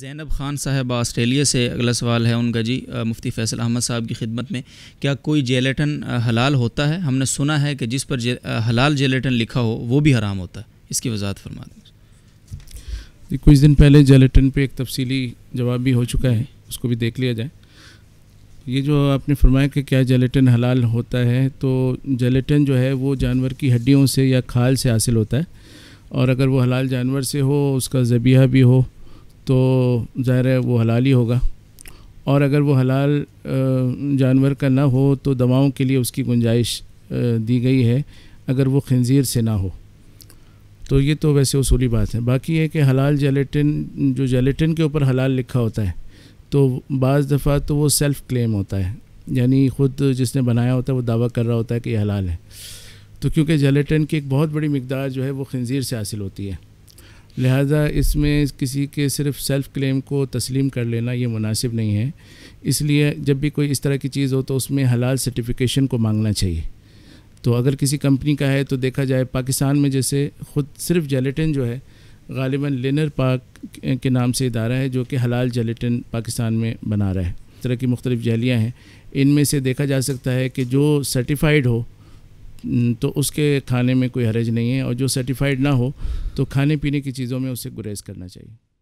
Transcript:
زینب خان صاحب آسٹریلیا سے اگلا سوال ہے ان کا جی مفتی فیصل احمد صاحب کی خدمت میں کیا کوئی جیلیٹن حلال ہوتا ہے ہم نے سنا ہے کہ جس پر حلال جیلیٹن لکھا ہو وہ بھی حرام ہوتا ہے اس کی وضاحت فرما دیں جی، کچھ دن پہلے جیلیٹن پہ ایک تفصیلی جواب بھی ہو چکا ہے اس کو بھی دیکھ لیا جائے یہ جو آپ نے فرمایا کہ کیا جیلیٹن حلال ہوتا ہے تو جیلیٹن جو ہے وہ جانور کی ہڈیوں سے یا کھال سے حاصل ہوتا ہے اور اگر وہ حلال جانور سے ہو اس کا ذبیہ بھی ہو تو ظاہر ہے وہ حلال ہی ہوگا اور اگر وہ حلال جانور کا نہ ہو تو دواؤں کے لیے اس کی گنجائش دی گئی ہے اگر وہ خنزیر سے نہ ہو تو یہ تو ویسے اصولی بات ہے باقی ہے کہ حلال جیلیٹن جو جیلیٹن کے اوپر حلال لکھا ہوتا ہے تو بعض دفعہ تو وہ سیلف کلیم ہوتا ہے یعنی خود جس نے بنایا ہوتا ہے وہ دعویٰ کر رہا ہوتا ہے کہ یہ حلال ہے تو کیونکہ جیلیٹن کی ایک بہت بڑی مقدار جو ہے وہ خنزیر سے حاصل ہوتی ہے لہٰذا اس میں کسی کے صرف سیلف کلیم کو تسلیم کر لینا یہ مناسب نہیں ہے اس لیے جب بھی کوئی اس طرح کی چیز ہو تو اس میں حلال سرٹیفکیشن کو مانگنا چاہیے تو اگر کسی کمپنی کا ہے تو دیکھا جائے پاکستان میں جیسے خود صرف جیلیٹن جو ہے غالباً لینر پاک کے نام سے ادارہ ہے جو کہ حلال جیلیٹن پاکستان میں بنا رہا ہے اس طرح کی مختلف جیلیاں ہیں ان میں سے دیکھا جا سکتا ہے کہ جو سرٹیفائڈ ہو تو اس کے کھانے میں کوئی حرج نہیں ہے اور جو سرٹیفائڈ نہ ہو تو کھانے پینے کی چیزوں میں اسے گریز کرنا چاہیے